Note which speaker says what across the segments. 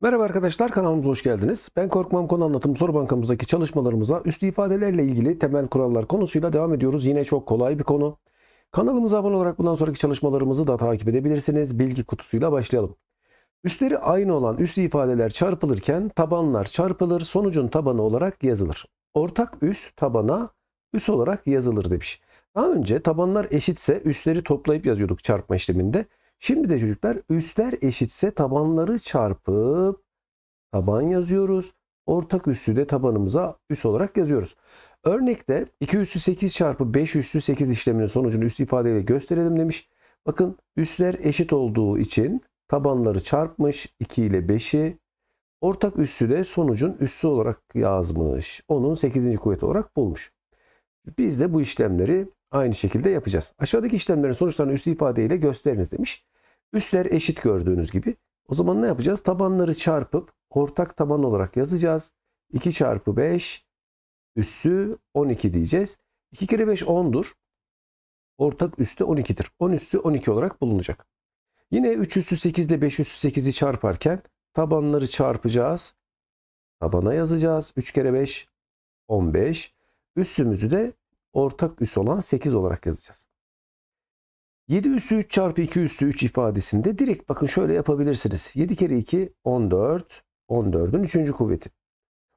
Speaker 1: Merhaba arkadaşlar kanalımıza hoş geldiniz. Ben Korkmam Konu Anlatım soru bankamızdaki çalışmalarımıza üstü ifadelerle ilgili temel kurallar konusuyla devam ediyoruz. Yine çok kolay bir konu. Kanalımıza abone olarak bundan sonraki çalışmalarımızı da takip edebilirsiniz. Bilgi kutusuyla başlayalım. Üstleri aynı olan üstü ifadeler çarpılırken tabanlar çarpılır sonucun tabanı olarak yazılır. Ortak üst tabana üs olarak yazılır demiş. Daha önce tabanlar eşitse üstleri toplayıp yazıyorduk çarpma işleminde. Şimdi de çocuklar üstler eşitse tabanları çarpıp taban yazıyoruz. Ortak üssü de tabanımıza üs olarak yazıyoruz. Örnekte 2 üssü 8 çarpı 5 üssü 8 işleminin sonucunu üst ifadeyle gösterelim demiş. Bakın üsler eşit olduğu için tabanları çarpmış 2 ile 5'i. Ortak üssü de sonucun üssü olarak yazmış. Onun 8. kuvveti olarak bulmuş. Biz de bu işlemleri Aynı şekilde yapacağız. Aşağıdaki işlemlerin sonuçlarını üslü ifadeyle gösteriniz demiş. Üsler eşit gördüğünüz gibi. O zaman ne yapacağız? Tabanları çarpıp ortak taban olarak yazacağız. 2 çarpı 5 üssü 12 diyeceğiz. 2 kere 5 10'dur. Ortak üstü 12'dir. 10 üssü 12 olarak bulunacak. Yine 3 üssü 8 ile 5 üssü 8'i çarparken tabanları çarpacağız. Tabana yazacağız. 3 kere 5 15. Üssümüzü de ortak üs olan 8 olarak yazacağız. 7 üssü 3 çarpı 2 üssü 3 ifadesinde direkt bakın şöyle yapabilirsiniz. 7 kere 2 14. 14'ün 3. kuvveti.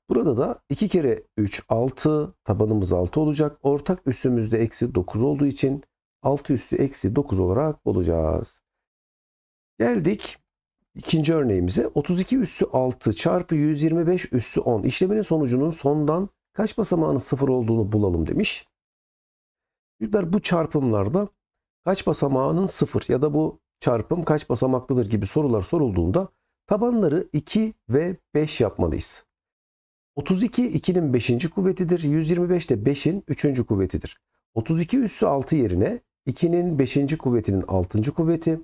Speaker 1: Burada da 2 kere 3 6 tabanımız 6 olacak. Ortak üssümüzde eksi 9 olduğu için 6 üssü eksi 9 olarak bulacağız. Geldik ikinci örneğimize. 32 üssü 6 çarpı 125 üssü 10. İşleminin sonucunun sondan kaç basamağının 0 olduğunu bulalım demiş. Çocuklar bu çarpımlarda kaç basamağının sıfır ya da bu çarpım kaç basamaklıdır gibi sorular sorulduğunda tabanları 2 ve 5 yapmalıyız. 32 2'nin 5. kuvvetidir. 125 de 5'in 3. kuvvetidir. 32 üssü 6 yerine 2'nin 5. kuvvetinin 6. kuvveti.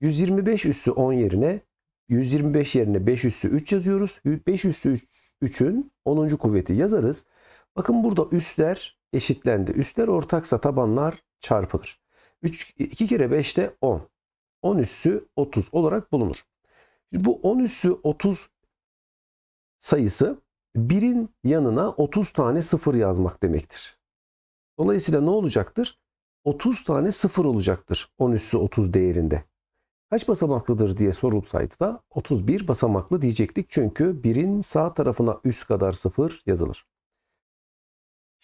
Speaker 1: 125 üssü 10 yerine 125 yerine 5 üssü 3 yazıyoruz. 5 üssü 3'ün 10. kuvveti yazarız. Bakın burada üsler eşitlendi. Üstler ortaksa tabanlar çarpılır. 3, 2 kere 5 de 10. 10 üssü 30 olarak bulunur. bu 10 üssü 30 sayısı birin yanına 30 tane sıfır yazmak demektir. Dolayısıyla ne olacaktır? 30 tane sıfır olacaktır 10 üssü 30 değerinde. Kaç basamaklıdır diye sorulsaydı da 31 basamaklı diyecektik çünkü birin sağ tarafına üst kadar sıfır yazılır.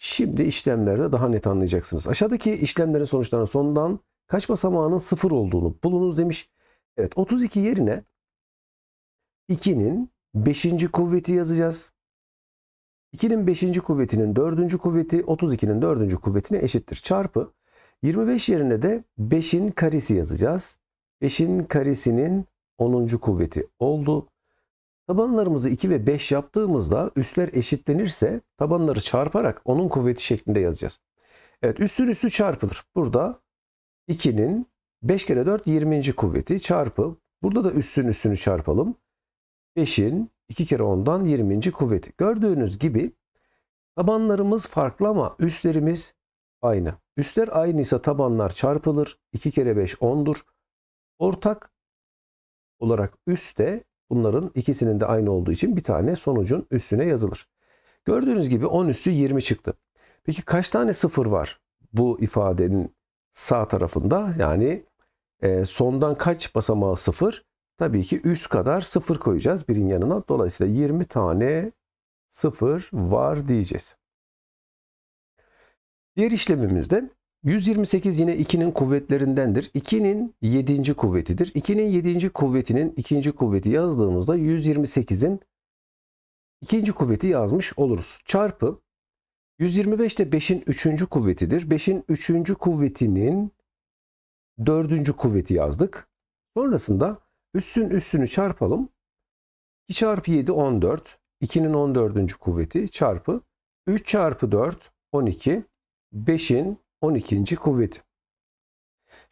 Speaker 1: Şimdi işlemlerde daha net anlayacaksınız. Aşağıdaki işlemlerin sonuçlarının sondan kaç basamağının sıfır olduğunu bulunuz demiş. Evet 32 yerine 2'nin 5. kuvveti yazacağız. 2'nin 5. kuvvetinin 4. kuvveti 32'nin 4. kuvvetine eşittir. Çarpı 25 yerine de 5'in karesi yazacağız. 5'in karesinin 10. kuvveti oldu. Tabanlarımızı 2 ve 5 yaptığımızda üsler eşitlenirse tabanları çarparak onun kuvveti şeklinde yazacağız. Evet üstün üstü çarpılır. Burada 2'nin 5 kere 4 20. kuvveti çarpı. Burada da üstün üstünü çarpalım. 5'in 2 kere 10'dan 20. kuvveti. Gördüğünüz gibi tabanlarımız farklı ama üstlerimiz aynı. Üstler aynıysa tabanlar çarpılır. 2 kere 5 10'dur. Ortak olarak üstte Bunların ikisinin de aynı olduğu için bir tane sonucun üstüne yazılır. Gördüğünüz gibi 10 üstü 20 çıktı. Peki kaç tane sıfır var bu ifadenin sağ tarafında? Yani e, sondan kaç basamağı sıfır? Tabii ki üst kadar sıfır koyacağız birin yanına. Dolayısıyla 20 tane sıfır var diyeceğiz. Diğer işlemimizde 128 yine 2'nin kuvvetlerindendir. 2'nin 7. kuvvetidir. 2'nin 7. kuvvetinin 2. kuvveti yazdığımızda 128'in 2. kuvveti yazmış oluruz. Çarpı 125 de 5'in 3. kuvvetidir. 5'in 3. kuvvetinin 4. kuvveti yazdık. Sonrasında üssün üssünü çarpalım. 2 çarpı 7 14. 2'nin 14. kuvveti çarpı 3 çarpı 4 12. 5'in 12. kuvvet.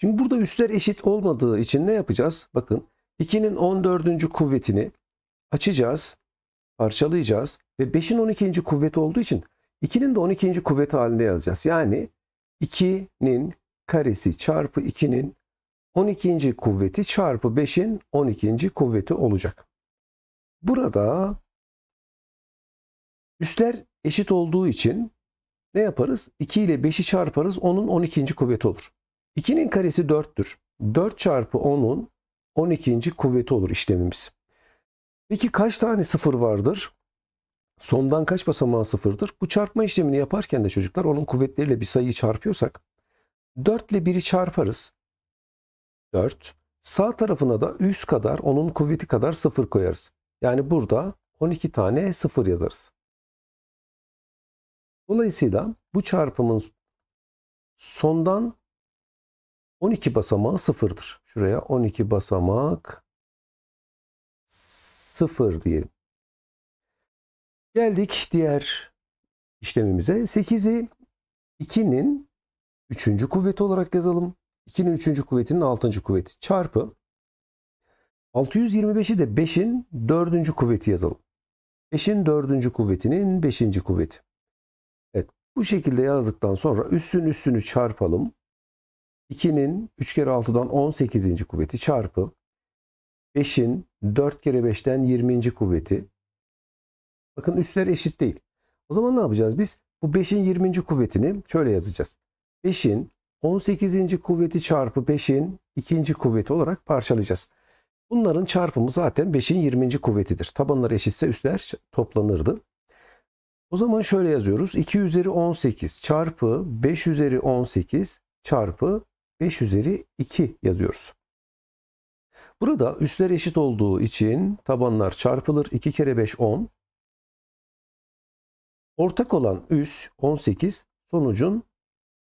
Speaker 1: Şimdi burada üsler eşit olmadığı için ne yapacağız? Bakın 2'nin 14. kuvvetini açacağız, parçalayacağız ve 5'in 12. kuvveti olduğu için 2'nin de 12. kuvveti halinde yazacağız. Yani 2'nin karesi çarpı 2'nin 12. kuvveti çarpı 5'in 12. kuvveti olacak. Burada üsler eşit olduğu için ne yaparız? 2 ile 5'i çarparız. 10'un 12. kuvveti olur. 2'nin karesi 4'tür. 4 çarpı 10'un 12. kuvveti olur işlemimiz. Peki kaç tane sıfır vardır? Sondan kaç basamağı sıfırdır? Bu çarpma işlemini yaparken de çocuklar onun kuvvetleriyle bir sayıyı çarpıyorsak 4 ile 1'i çarparız. 4. Sağ tarafına da üst kadar onun kuvveti kadar sıfır koyarız.
Speaker 2: Yani burada 12 tane sıfır yazarız. Dolayısıyla bu çarpımın sondan
Speaker 1: 12 basamağı sıfırdır. Şuraya 12 basamak
Speaker 2: sıfır diyelim. Geldik diğer
Speaker 1: işlemimize. 8'i 2'nin 3. kuvveti olarak yazalım. 2'nin 3. kuvvetinin 6. kuvveti çarpı 625'i de 5'in 4. kuvveti yazalım. 5'in 4. kuvvetinin 5. kuvveti. Bu şekilde yazdıktan sonra üssün üssünü çarpalım. 2'nin 3 kere 6'dan 18. kuvveti çarpı 5'in 4 kere 5'ten 20. kuvveti. Bakın üsler eşit değil. O zaman ne yapacağız biz? Bu 5'in 20. kuvvetini şöyle yazacağız. 5'in 18. kuvveti çarpı 5'in 2. kuvveti olarak parçalayacağız. Bunların çarpımı zaten 5'in 20. kuvvetidir. Tabanlar eşitse üstler toplanırdı. O zaman şöyle yazıyoruz. 2 üzeri 18 çarpı 5 üzeri 18 çarpı 5 üzeri 2 yazıyoruz. Burada üstler eşit olduğu için tabanlar çarpılır. 2 kere 5 10. Ortak olan üs 18 sonucun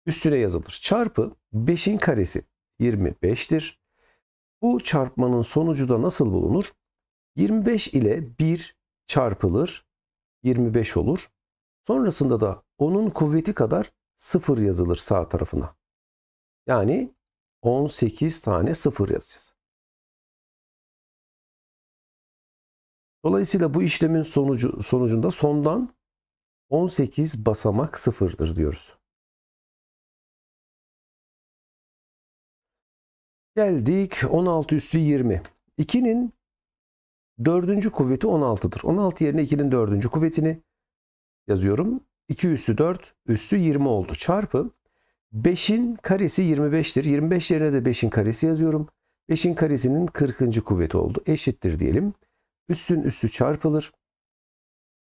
Speaker 1: üstüne yazılır. Çarpı 5'in karesi 25'tir. Bu çarpmanın sonucu da nasıl bulunur? 25 ile 1 çarpılır. 25 olur. Sonrasında da
Speaker 2: onun kuvveti kadar 0 yazılır sağ tarafına. Yani 18 tane 0 yazacağız. Dolayısıyla bu işlemin sonucu, sonucunda sondan 18 basamak sıfırdır diyoruz. Geldik 16 üstü 20. 2'nin
Speaker 1: Dördüncü kuvveti 16'dır. 16 yerine 2'nin dördüncü kuvvetini yazıyorum. 2 üssü 4 üssü 20 oldu. Çarpı 5'in karesi 25'tir. 25 yerine de 5'in karesi yazıyorum. 5'in karesinin 40. kuvveti oldu. Eşittir diyelim. Üssün üssü çarpılır.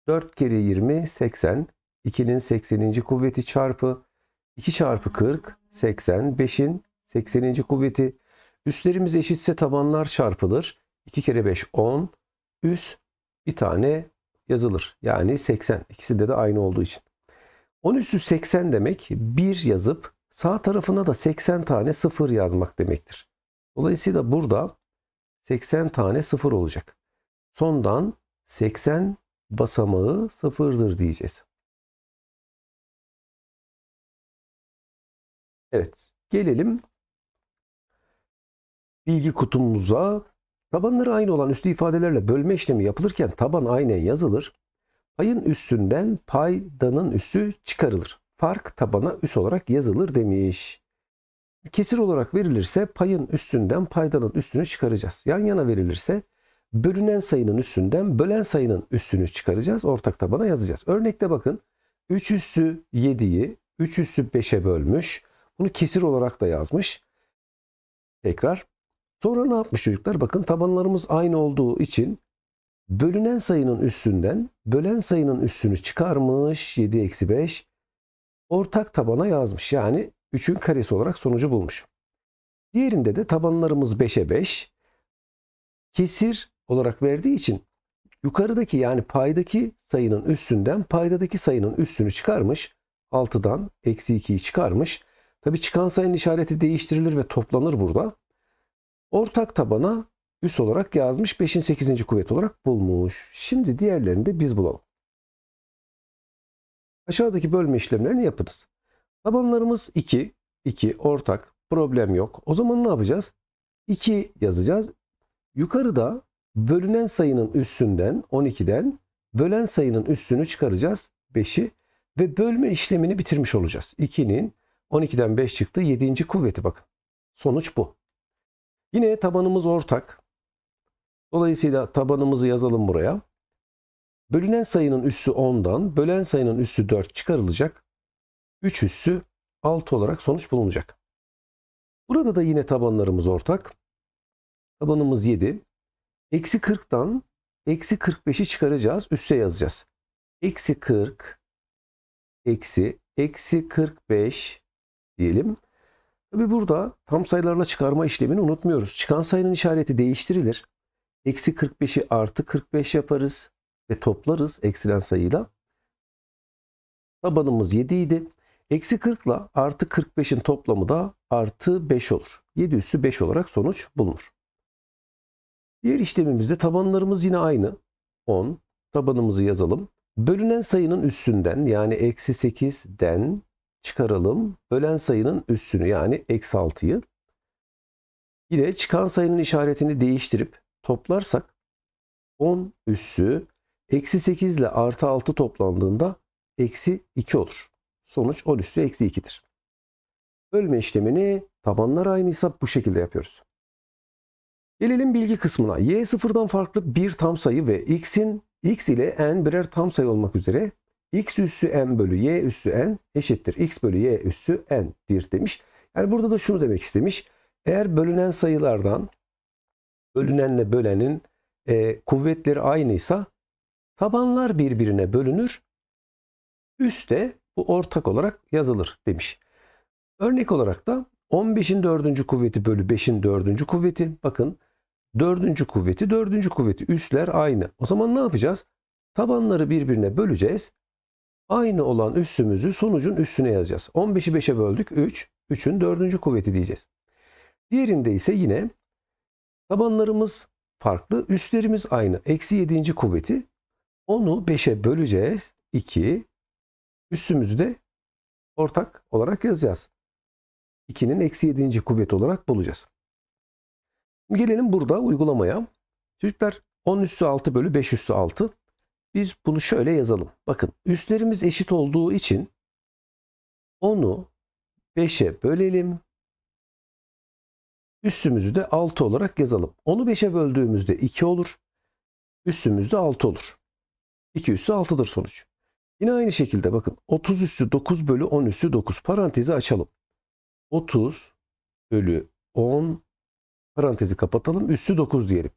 Speaker 1: 4 kere 20 80. 2'nin 80. kuvveti çarpı 2 çarpı 40 80. 5'in 80. kuvveti. Üstlerimiz eşitse tabanlar çarpılır. 2 kere 5 10 üs bir tane yazılır. Yani 80. İkisinde de aynı olduğu için. 10 üssü 80 demek 1 yazıp sağ tarafına da 80 tane 0 yazmak demektir. Dolayısıyla burada 80 tane 0 olacak.
Speaker 2: Sondan 80 basamağı 0'dır diyeceğiz. Evet, gelelim bilgi kutumuza Tabanları aynı olan üslü ifadelerle bölme
Speaker 1: işlemi yapılırken taban aynen yazılır. Payın üstünden paydanın üssü çıkarılır. Fark tabana üs olarak yazılır demiş. Kesir olarak verilirse payın üstünden paydanın üstünü çıkaracağız. Yan yana verilirse bölünen sayının üstünden bölen sayının üstünü çıkaracağız. Ortak tabana yazacağız. Örnekte bakın 3 üssü 7'yi 3 üssü 5'e bölmüş. Bunu kesir olarak da yazmış. Tekrar Sonra ne yapmış çocuklar? Bakın tabanlarımız aynı olduğu için bölünen sayının üstünden bölen sayının üstünü çıkarmış 7 eksi 5 ortak tabana yazmış. Yani 3'ün karesi olarak sonucu bulmuş. Diğerinde de tabanlarımız 5'e 5 kesir olarak verdiği için yukarıdaki yani paydaki sayının üstünden paydadaki sayının üstünü çıkarmış. 6'dan eksi 2'yi çıkarmış. Tabi çıkan sayının işareti değiştirilir ve toplanır burada. Ortak tabana üs olarak yazmış. 5'in 8. kuvvet olarak bulmuş. Şimdi diğerlerini de biz bulalım. Aşağıdaki bölme işlemlerini yapınız. Tabanlarımız 2, 2 ortak problem yok. O zaman ne yapacağız? 2 yazacağız. Yukarıda bölünen sayının üssünden 12'den bölen sayının üssünü çıkaracağız 5'i ve bölme işlemini bitirmiş olacağız. 2'nin 12'den 5 çıktı 7. kuvveti bakın. Sonuç bu. Yine tabanımız ortak. Dolayısıyla tabanımızı yazalım buraya. Bölünen sayının üssü 10'dan, bölen sayının üssü 4 çıkarılacak. 3 üssü 6 olarak sonuç bulunacak. Burada da yine tabanlarımız ortak. Tabanımız 7. Eksi 40'dan eksi 45'i çıkaracağız. Üsse yazacağız. Eksi 40 eksi eksi 45 diyelim. Tabi burada tam sayılarla çıkarma işlemini unutmuyoruz. Çıkan sayının işareti değiştirilir. Eksi 45'i artı 45 yaparız ve toplarız eksilen sayıyla. Tabanımız 7 idi. Eksi 40 ile artı 45'in toplamı da artı 5 olur. 7 üssü 5 olarak sonuç bulunur. Diğer işlemimizde tabanlarımız yine aynı. 10 tabanımızı yazalım. Bölünen sayının üstünden yani eksi 8'den çıkaralım. ölen sayının üssünü yani eksi 6'yı ile çıkan sayının işaretini değiştirip toplarsak 10 üssü eksi 8 ile artı 6 toplandığında eksi 2 olur. Sonuç 10 üssü eksi 2'dir. Ölme işlemini tabanlar aynıysa bu şekilde yapıyoruz. Gelelim bilgi kısmına. Y sıfırdan farklı bir tam sayı ve x'in x ile n birer tam sayı olmak üzere x üssü n bölü y üssü n eşittir x bölü y üssü n'dir demiş. Yani burada da şunu demek istemiş. Eğer bölünen sayılardan bölünenle bölenin e, kuvvetleri aynıysa tabanlar birbirine bölünür. Üst de bu ortak olarak yazılır demiş. Örnek olarak da 15'in 4. kuvveti bölü 5'in 4. kuvveti. Bakın 4. kuvveti 4. kuvveti üstler aynı. O zaman ne yapacağız? Tabanları birbirine böleceğiz aynı olan üssümüzü sonucun üssüne yazacağız. 15'i 5'e böldük 3. 3'ün 4. kuvveti diyeceğiz. Diğerinde ise yine tabanlarımız farklı, üstlerimiz aynı. Eksi 7. kuvveti. Onu 5'e böleceğiz. 2. Üssümüzü de ortak olarak yazacağız. 2'nin eksi 7. kuvveti olarak bulacağız. Gelelim burada uygulamaya. Çocuklar 10 üssü 6 bölü 5 üssü 6. Biz bunu şöyle yazalım. Bakın üstlerimiz eşit olduğu için
Speaker 2: onu 5'e bölelim. Üstümüzü de 6 olarak yazalım. Onu 5'e böldüğümüzde 2 olur.
Speaker 1: Üssümüz de 6 olur. 2 üssü 6'dır sonuç. Yine aynı şekilde bakın 30 üssü 9 bölü 10 üssü 9 parantezi açalım. 30 bölü 10 parantezi kapatalım üssü 9 diyelim.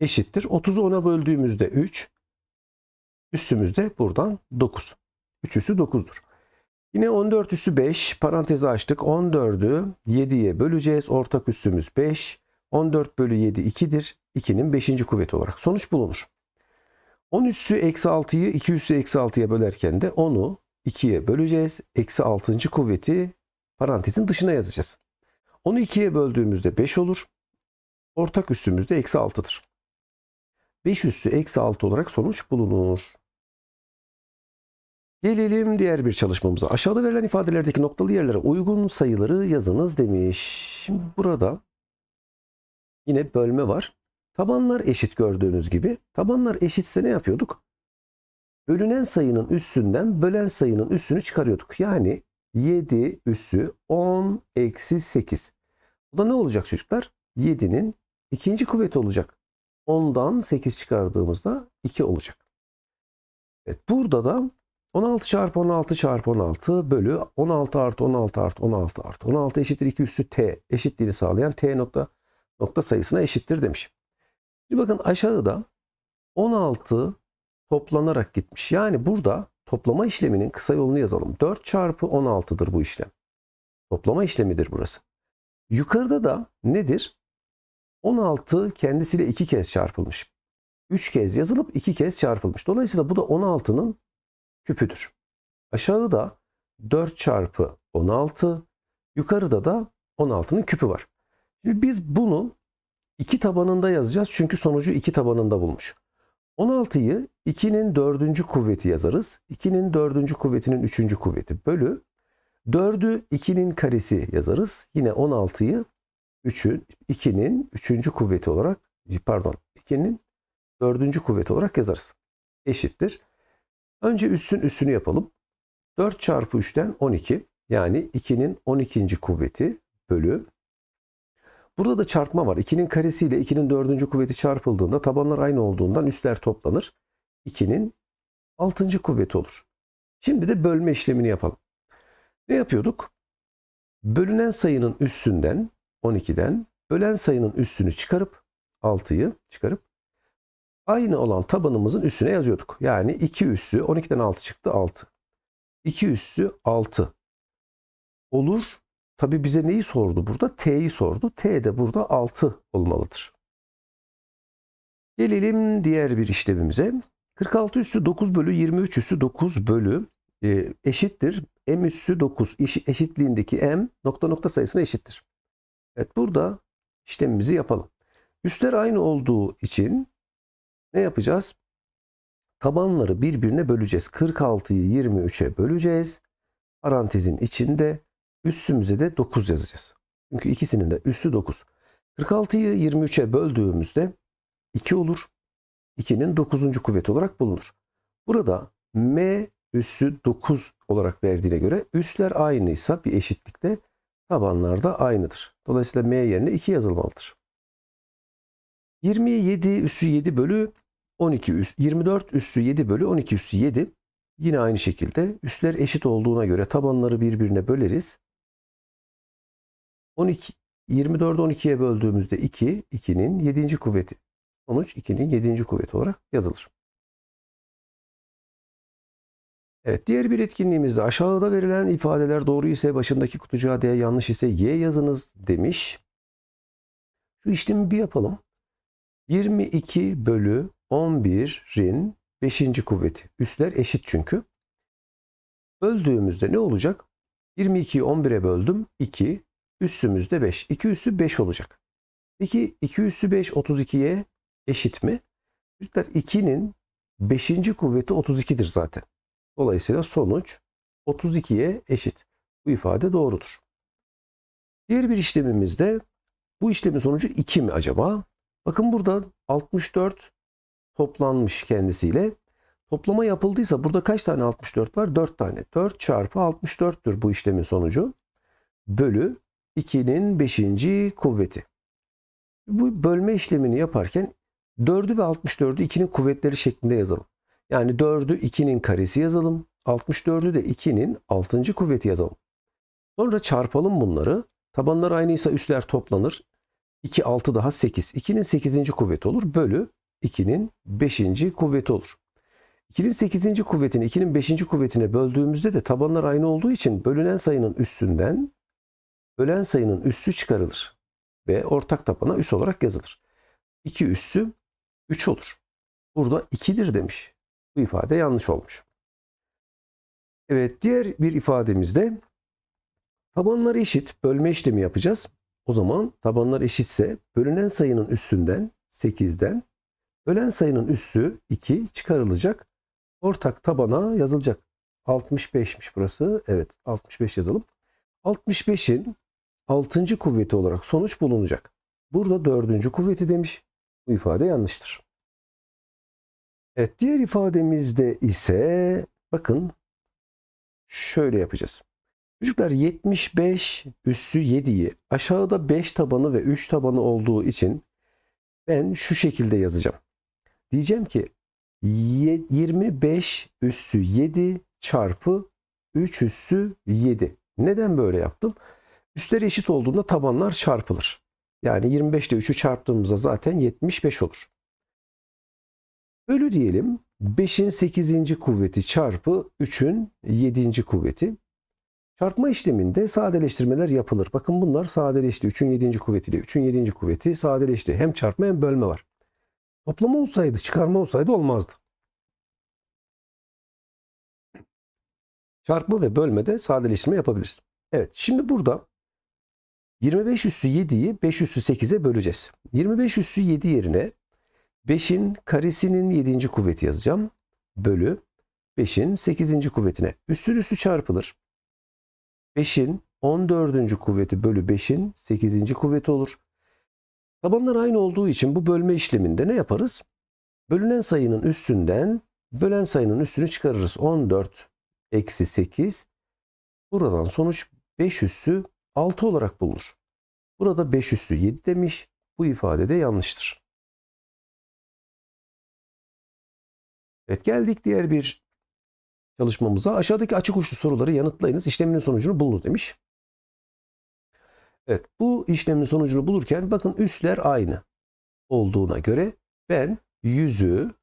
Speaker 1: Eşittir. 30'u 10'a böldüğümüzde 3 üstümüzde buradan 9. 3 üssü 9'dur. Yine 14 üssü 5 parantezi açtık. 14'ü 7'ye böleceğiz. Ortak üssümüz 5. 14 bölü 7 2'dir. 2'nin 5. kuvveti olarak sonuç bulunur. 10 üssü eksi 6'yı 2 üssü eksi 6'ya bölerken de 10'u 2'ye böleceğiz. Eksi 6. kuvveti parantezin dışına yazacağız. 10'u 2'ye böldüğümüzde 5 olur. Ortak üssümüz de eksi 6'dır. 5 üssü eksi 6 olarak sonuç bulunur. Gelelim diğer bir çalışmamıza. Aşağıda verilen ifadelerdeki noktalı yerlere uygun sayıları yazınız demiş. Şimdi burada yine bölme var. Tabanlar eşit gördüğünüz gibi. Tabanlar eşitse ne yapıyorduk? Bölünen sayının üstünden bölen sayının üstünü çıkarıyorduk. Yani 7 üssü 10 eksi 8. Bu da ne olacak çocuklar? 7'nin ikinci kuvveti olacak. 10'dan 8 çıkardığımızda 2 olacak. Evet, burada da 16 çarpı 16 çarpı 16 bölü 16 artı 16 artı 16 artı 16 eşittir 2 üssü t eşitliğini sağlayan t nokta nokta sayısına eşittir demiş. Şimdi bakın aşağıda 16 toplanarak gitmiş. Yani burada toplama işleminin kısa yolunu yazalım. 4 çarpı 16'dır bu işlem. Toplama işlemidir burası. Yukarıda da nedir? 16 kendisiyle 2 kez çarpılmış. 3 kez yazılıp 2 kez çarpılmış. Dolayısıyla bu da 16'nın küpüdür. Aşağıda 4 çarpı 16, yukarıda da 16'nın küpü var. Şimdi biz bunu iki tabanında yazacağız çünkü sonucu iki tabanında bulmuş. 16'yı 2'nin 4. kuvveti yazarız. 2'nin 4. kuvvetinin 3. kuvveti bölü 4'ü 2'nin karesi yazarız. Yine 16'yı 3'ün 2'nin 3. kuvveti olarak pardon 2'nin 4. kuvveti olarak yazarız. Eşittir. Önce üssün üssünü yapalım. 4 çarpı 3'ten 12 yani 2'nin 12. kuvveti bölü. Burada da çarpma var. 2'nin karesiyle 2'nin 4. kuvveti çarpıldığında tabanlar aynı olduğundan üstler toplanır. 2'nin 6. kuvveti olur. Şimdi de bölme işlemini yapalım. Ne yapıyorduk? Bölünen sayının üstünden 12'den bölen sayının üstünü çıkarıp 6'yı çıkarıp aynı olan tabanımızın üstüne yazıyorduk. Yani 2 üssü 12'den 6 çıktı 6. 2 üssü 6. Olur. Tabi bize neyi sordu burada? T'yi sordu. T de burada 6 olmalıdır. Gelelim diğer bir işlemimize. 46 üssü 9 bölü 23 üssü 9 bölü e, eşittir. M üssü 9 eşitliğindeki M nokta nokta sayısına eşittir. Evet burada işlemimizi yapalım. Üsler aynı olduğu için ne yapacağız? Tabanları birbirine böleceğiz. 46'yı 23'e böleceğiz. Parantezin içinde üssümüze de 9 yazacağız. Çünkü ikisinin de üssü 9. 46'yı 23'e böldüğümüzde 2 olur. 2'nin 9. kuvvet olarak bulunur. Burada m üssü 9 olarak verdiğine göre üsler aynıysa bir eşitlikte tabanlar da aynıdır. Dolayısıyla m yerine 2 yazılmalıdır. 27 üssü 7 bölü 12 üst, 24 üstü 7 bölü 12 üstü 7. Yine aynı şekilde üsler eşit olduğuna göre tabanları birbirine böleriz. 12, 24'ü
Speaker 2: 12'ye böldüğümüzde 2, 2'nin 7. kuvveti. Sonuç 2'nin 7. kuvveti olarak yazılır. Evet diğer bir etkinliğimizde
Speaker 1: aşağıda verilen ifadeler doğru ise başındaki kutucuğa D yanlış ise Y yazınız demiş. Şu işlemi bir yapalım. 22 bölü 11'in 5. kuvveti. Üsler eşit çünkü. öldüğümüzde ne olacak? 22'yi 11'e böldüm. 2. üssümüzde de 5. 2 üssü 5 olacak. Peki 2 üssü 5 32'ye eşit mi? Çocuklar 2'nin 5. kuvveti 32'dir zaten. Dolayısıyla sonuç 32'ye eşit. Bu ifade doğrudur. Diğer bir işlemimizde bu işlemin sonucu 2 mi acaba? Bakın burada 64 toplanmış kendisiyle. Toplama yapıldıysa burada kaç tane 64 var? 4 tane. 4 çarpı 64'tür bu işlemin sonucu. Bölü 2'nin 5. kuvveti. Bu bölme işlemini yaparken 4'ü ve 64'ü 2'nin kuvvetleri şeklinde yazalım. Yani 4'ü 2'nin karesi yazalım. 64'ü de 2'nin 6. kuvveti yazalım. Sonra çarpalım bunları. Tabanlar aynıysa üstler toplanır. 2, 6 daha 8. 2'nin 8. kuvveti olur. Bölü 2'nin 5. kuvveti olur. 2'nin 8. kuvvetini 2'nin 5. kuvvetine böldüğümüzde de tabanlar aynı olduğu için bölünen sayının üstünden bölen sayının üssü çıkarılır ve ortak tabana üs olarak yazılır. 2 üssü 3 olur. Burada 2'dir demiş. Bu ifade yanlış olmuş. Evet diğer bir ifademizde tabanlar eşit bölme işlemi yapacağız. O zaman tabanlar eşitse bölünen sayının üstünden 8'den Ölen sayının üssü 2 çıkarılacak. Ortak tabana yazılacak. 65'miş burası. Evet 65 yazalım. 65'in 6. kuvveti olarak sonuç
Speaker 2: bulunacak. Burada 4. kuvveti demiş. Bu ifade yanlıştır. Evet diğer ifademizde ise bakın şöyle
Speaker 1: yapacağız. Çocuklar 75 üssü 7'yi aşağıda 5 tabanı ve 3 tabanı olduğu için ben şu şekilde yazacağım. Diyeceğim ki 25 üssü 7 çarpı 3 üssü 7. Neden böyle yaptım? Üstleri eşit olduğunda tabanlar çarpılır. Yani 25 ile 3'ü çarptığımızda zaten 75 olur. Bölü diyelim 5'in 8. kuvveti çarpı 3'ün 7. kuvveti. Çarpma işleminde sadeleştirmeler yapılır. Bakın bunlar sadeleşti. 3'ün 7. kuvvetiyle 3'ün 7. kuvveti sadeleşti. Hem çarpma hem bölme var. Toplama olsaydı, çıkarma olsaydı
Speaker 2: olmazdı. Çarpma ve bölmede sadeleştirme yapabiliriz. Evet şimdi burada 25 üssü 7'yi
Speaker 1: 5 üssü 8'e böleceğiz. 25 üssü 7 yerine 5'in karesinin 7. kuvveti yazacağım. Bölü 5'in 8. kuvvetine. Üssün üssü çarpılır. 5'in 14. kuvveti bölü 5'in 8. kuvveti olur. Tabanlar aynı olduğu için bu bölme işleminde ne yaparız? Bölünen sayının üstünden bölen sayının üstünü çıkarırız. 14 eksi 8
Speaker 2: buradan sonuç 5 üssü 6 olarak bulunur. Burada 5 üssü 7 demiş. Bu ifade de yanlıştır. Evet geldik diğer bir çalışmamıza. Aşağıdaki açık uçlu soruları
Speaker 1: yanıtlayınız. İşleminin sonucunu bulunuz demiş. Evet bu işlemin sonucunu bulurken bakın üstler aynı olduğuna göre ben 100'ü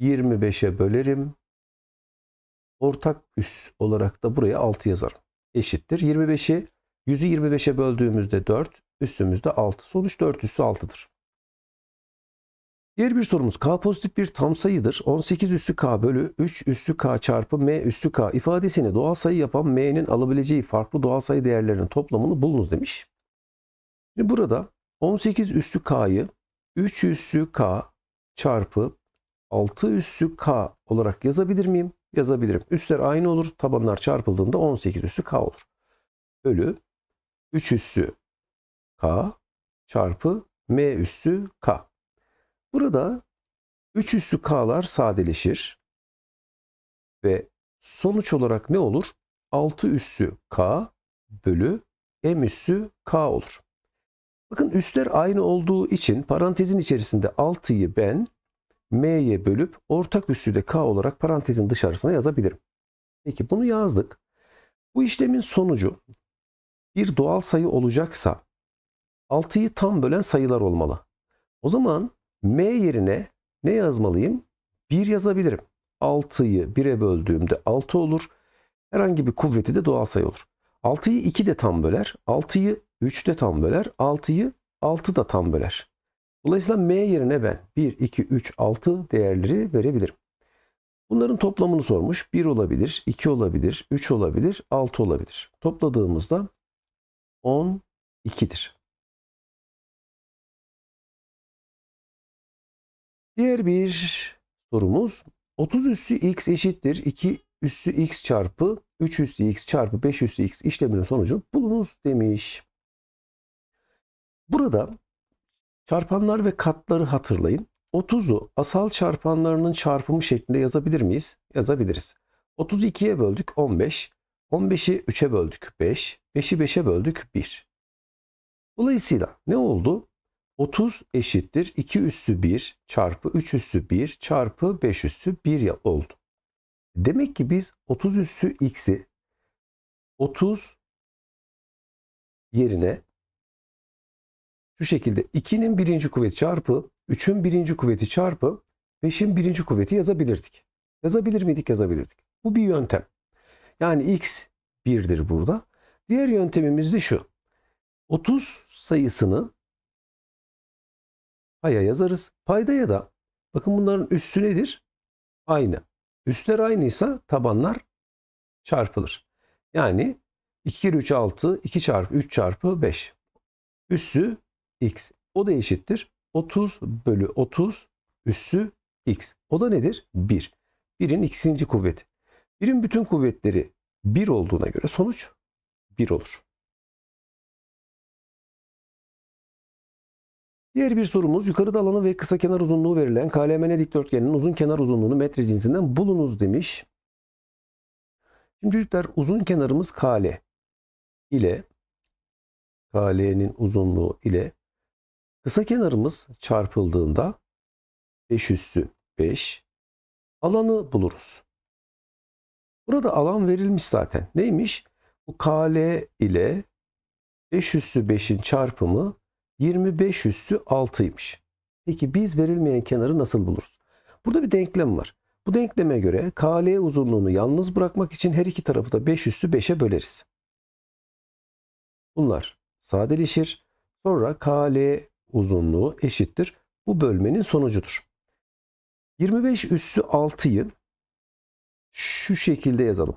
Speaker 1: 25'e bölerim. Ortak üs olarak da buraya 6 yazarım. Eşittir 25'i 100'ü 25'e böldüğümüzde 4, üstümüzde 6. Sonuç 4 üssü 6'dır. Diğer bir sorumuz k pozitif bir tam sayıdır. 18 üssü k bölü 3 üssü k çarpı m üssü k ifadesini doğal sayı yapan m'nin alabileceği farklı doğal sayı değerlerinin toplamını bulunuz demiş. Şimdi burada 18 üssü k'yı 3 üssü k çarpı 6 üssü k olarak yazabilir miyim? Yazabilirim. Üsler aynı olur. Tabanlar çarpıldığında 18 üssü k olur. Bölü 3 üssü k çarpı m üssü k. Burada 3 üssü k'lar sadeleşir. Ve sonuç olarak ne olur? 6 üssü k bölü m üssü k olur. Bakın üsler aynı olduğu için parantezin içerisinde 6'yı ben m'ye bölüp ortak üssü de k olarak parantezin dışarısına yazabilirim. Peki bunu yazdık. Bu işlemin sonucu bir doğal sayı olacaksa 6'yı tam bölen sayılar olmalı. O zaman M yerine ne yazmalıyım? 1 yazabilirim. 6'yı 1'e böldüğümde 6 olur. Herhangi bir kuvveti de doğal sayı olur. 6'yı 2 de tam böler. 6'yı 3 de tam böler. 6'yı 6 da tam böler. Dolayısıyla M yerine ben 1, 2, 3, 6 değerleri verebilirim. Bunların toplamını sormuş. 1 olabilir, 2 olabilir, 3 olabilir,
Speaker 2: 6 olabilir. Topladığımızda 12'dir. Diğer bir sorumuz 30 üssü x eşittir 2 üssü x çarpı 3 üssü
Speaker 1: x çarpı 5 üssü x işleminin sonucu bulunuz demiş. Burada çarpanlar ve katları hatırlayın. 30'u asal çarpanlarının çarpımı şeklinde yazabilir miyiz? Yazabiliriz. 32'ye böldük 15. 15'i 3'e böldük 5. 5'i 5'e böldük 1. Dolayısıyla ne oldu? 30 eşittir 2 üssü 1 çarpı 3 üssü 1 çarpı
Speaker 2: 5 üssü 1 oldu. Demek ki biz 30 üssü x'i 30 yerine şu şekilde 2'nin birinci kuvveti çarpı 3'ün birinci kuvveti çarpı 5'in
Speaker 1: birinci kuvveti yazabilirdik. Yazabilir miydik? Yazabilirdik. Bu bir yöntem. Yani x 1'dir burada. Diğer yöntemimiz de şu. 30 sayısını
Speaker 2: paya yazarız. Paydaya da bakın bunların üstü nedir? Aynı. Üstler aynıysa tabanlar çarpılır.
Speaker 1: Yani 2 kere 3 6, 2 çarpı 3 çarpı 5. Üssü x. O da eşittir. 30 bölü 30 üssü x. O
Speaker 2: da nedir? 1. 1'in ikinci kuvveti. 1'in bütün kuvvetleri 1 olduğuna göre sonuç 1 olur. Diğer bir sorumuz yukarıda alanı ve kısa kenar uzunluğu verilen KLMN dikdörtgeninin uzun
Speaker 1: kenar uzunluğunu metre cinsinden bulunuz demiş. Şimdi çocuklar uzun kenarımız KL ile KL'nin uzunluğu ile
Speaker 2: kısa kenarımız çarpıldığında 5 üssü 5 alanı buluruz. Burada alan verilmiş zaten.
Speaker 1: Neymiş? Bu KL ile 5 üssü 5'in çarpımı 25 üssü 6'ymış. Peki biz verilmeyen kenarı nasıl buluruz? Burada bir denklem var. Bu denkleme göre KL uzunluğunu yalnız bırakmak için her iki tarafı da 5 üssü 5'e böleriz. Bunlar sadeleşir. Sonra KL uzunluğu eşittir. Bu bölmenin sonucudur. 25 üssü 6'yı şu şekilde yazalım.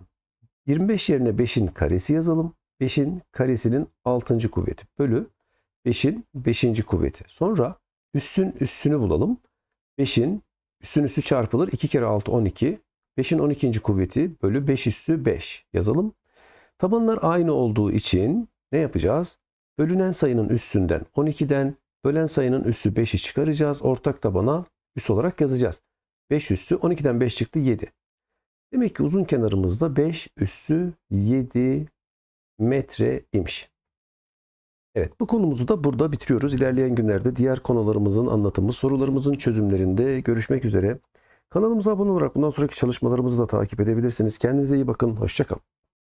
Speaker 1: 25 yerine 5'in karesi yazalım. 5'in karesinin 6. kuvveti bölü 5'in 5. kuvveti. Sonra üssün üssünü bulalım. 5'in üssün üssü çarpılır. 2 kere 6 12. 5'in 12. kuvveti bölü 5 üssü 5 yazalım. Tabanlar aynı olduğu için ne yapacağız? Bölünen sayının üssünden 12'den bölen sayının üssü 5'i çıkaracağız. Ortak tabana üs olarak yazacağız. 5 üssü 12'den 5 çıktı 7. Demek ki uzun kenarımızda 5 üssü 7 metre imiş. Evet bu konumuzu da burada bitiriyoruz. İlerleyen günlerde diğer konularımızın anlatımı, sorularımızın çözümlerinde görüşmek üzere. Kanalımıza abone olarak bundan sonraki çalışmalarımızı da takip edebilirsiniz. Kendinize iyi bakın. Hoşçakalın.